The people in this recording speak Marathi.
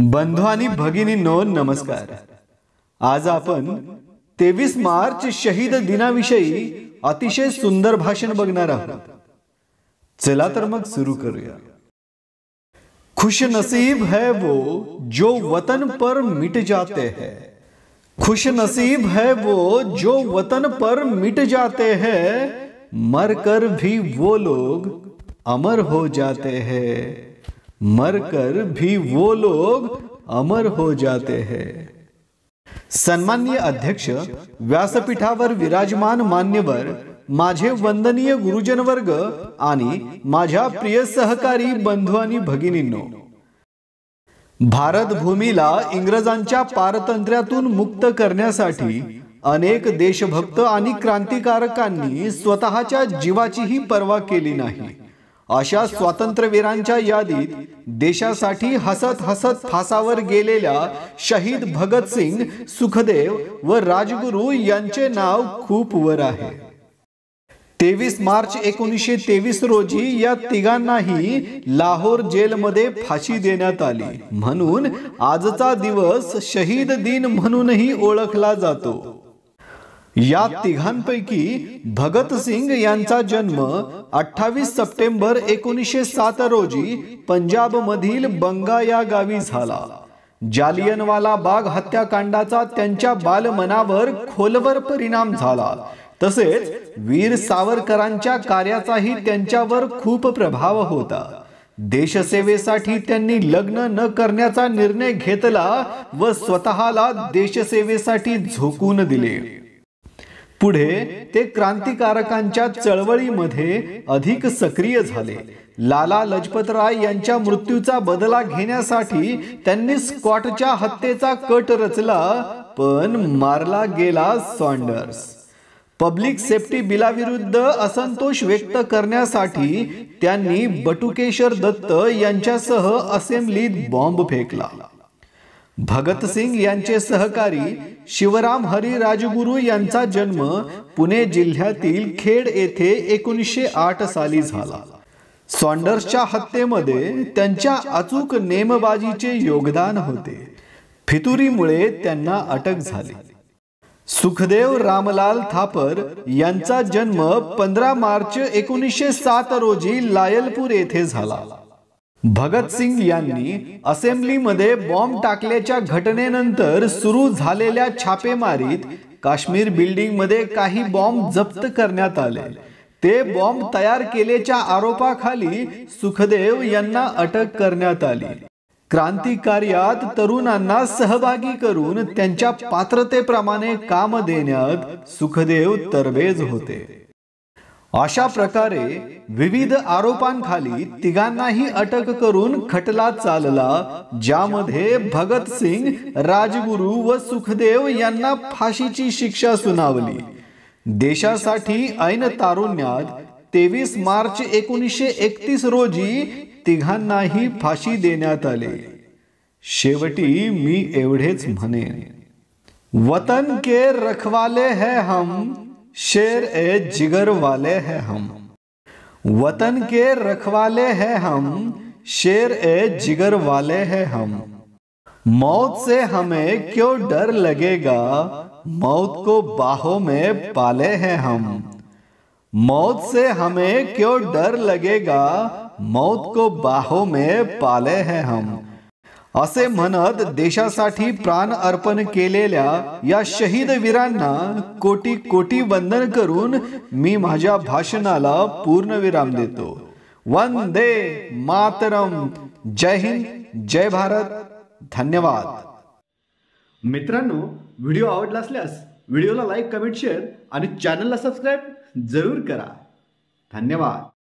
बंधू भगिनी नो नमस्कार आज अपन तेवीस मार्च शहीद दिना विषयी अतिशय सुंदर भाषण बगना चला तर मग सुरू करूया खुश नसीब है वो जो वतन पर मिट जाते हैं खुश नसीब है वो जो वतन पर मिट जाते हैं मर कर भी वो लोग अमर हो जाते हैं मरकर भी वो लोग अमर हो जाते हैं सन्मान्य अध्यक्ष व्यासपीठावर विराजमान मान्यवर माझे वंदनीय गुरुजन वर्ग आणि माझ्या प्रिय सहकारी बंधू आणि भगिनींनो भारत भूमीला इंग्रजांच्या पारतंत्र्यातून मुक्त करण्यासाठी अनेक देशभक्त आणि क्रांतिकारकांनी स्वतःच्या जीवाचीही पर्वा केली नाही अशा स्वातंत्र्यवीरांच्या यादीत देशासाठी हसत हसत फासावर गेलेल्या शहीद भगतसिंग सुखदेव व राजगुरू यांचे नाव खूप वर आहे तेवीस मार्च एकोणीसशे तेवीस रोजी या तिघांनाही लाहोर जेलमध्ये फाशी देण्यात आली म्हणून आजचा दिवस शहीद दिन म्हणूनही ओळखला जातो या तिघांपैकी भगत सिंग यांचा जन्म अठ्ठावीस सप्टेंबर एकोणीसशे सात रोजी पंजाब मधील बंगा या गावी झाला जालियनवाला बाग हत्याकांडाचा त्यांच्या बालमनावर खोलवर परिणाम झाला तसेच वीर सावरकरांच्या कार्याचाही त्यांच्यावर खूप प्रभाव होता देशसेवेसाठी त्यांनी लग्न न करण्याचा निर्णय घेतला व स्वतःला देशसेवेसाठी झोकून दिले पुढे ते क्रांतिकारकांच्या चळवळीमध्ये अधिक सक्रिय झाले लाला लजपत राय यांच्या मृत्यूचा बदला घेण्यासाठी त्यांनी स्कॉटच्या हत्येचा कट रचला पण मारला गेला सॉन्डर्स पब्लिक सेफ्टी बिलाविरुद्ध असंतोष व्यक्त करण्यासाठी त्यांनी बटुकेश्वर दत्त यांच्यासह असेंब्लीत बॉम्ब फेकला भगतसिंग यांचे सहकारी शिवराम हरी राजगुरु यांचा जन्म पुणे जिल्ह्यातील खेड येथे एकोणीसशे आठ साली झाला सॉन्डर्सच्या हत्येमध्ये त्यांच्या अचूक नेमबाजीचे योगदान होते फितुरीमुळे त्यांना अटक झाली सुखदेव रामलाल थापर यांचा जन्म पंधरा मार्च एकोणीसशे सात रोजी लायलपूर येथे झाला भगतसिंग यांनी असेंब्लीमध्ये बॉम्ब टाकल्याच्या घटनेनंतर सुरू झालेल्या छापेमारीत काश्मीर बिल्डिंगमध्ये काही बॉम्ब जप्त करण्यात आले ते बॉम्ब तयार केल्याच्या आरोपाखाली सुखदेव यांना अटक करण्यात आली क्रांतिकार्यात तरुणांना सहभागी करून त्यांच्या पात्रतेप्रमाणे काम देण्यात सुखदेव तरबेज होते अशा प्रकारे विविध आरोपांखाली तिघांनाही अटक करून खटला चालला ज्यामध्ये सिंग, राजगुरु व सुखदेव यांना फाशीची शिक्षा सुनावली देशासाठी ऐन तारुण्यात तेवीस मार्च एकोणीसशे एकतीस रोजी तिघांनाही फाशी देण्यात आले शेवटी मी एवढेच म्हणेन वतन के रखवाले है हम शेर ए जिगर वाले हैं हम वतन के रखवाले हैं हम शेर ए जिगर वाले हैं हम मौत से हमें क्यों डर लगेगा मौत को बाहों में पाले हैं हम मौत से हमें क्यों डर लगेगा मौत को बाहों में पाले हैं हम असे म्हणत देशासाठी प्राण अर्पण केलेल्या या शहीद वीरांना कोटी कोटी वंदन करून मी माझ्या भाषणाला पूर्ण विराम देतो वंदे मातरम जय हिंद जय भारत धन्यवाद मित्रांनो व्हिडिओ आवडला असल्यास व्हिडिओला लाईक कमेंट शेअर आणि चॅनलला सबस्क्राईब जरूर करा धन्यवाद